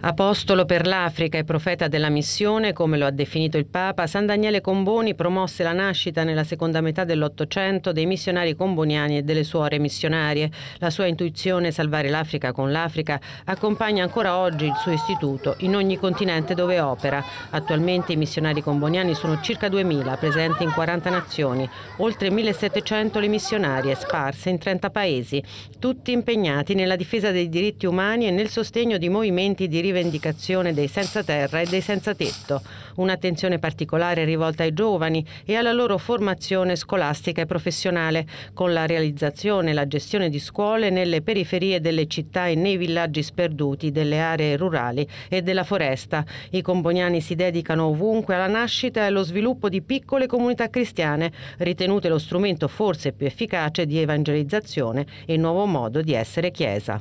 Apostolo per l'Africa e profeta della missione, come lo ha definito il Papa, San Daniele Comboni promosse la nascita nella seconda metà dell'Ottocento dei missionari comboniani e delle suore missionarie. La sua intuizione salvare l'Africa con l'Africa accompagna ancora oggi il suo istituto in ogni continente dove opera. Attualmente i missionari comboniani sono circa 2.000, presenti in 40 nazioni, oltre 1.700 le missionarie sparse in 30 paesi, tutti impegnati nella difesa dei diritti umani e nel sostegno di movimenti di rivendicazione dei senza terra e dei senza tetto, un'attenzione particolare rivolta ai giovani e alla loro formazione scolastica e professionale, con la realizzazione e la gestione di scuole nelle periferie delle città e nei villaggi sperduti delle aree rurali e della foresta. I comboniani si dedicano ovunque alla nascita e allo sviluppo di piccole comunità cristiane, ritenute lo strumento forse più efficace di evangelizzazione e nuovo modo di essere Chiesa.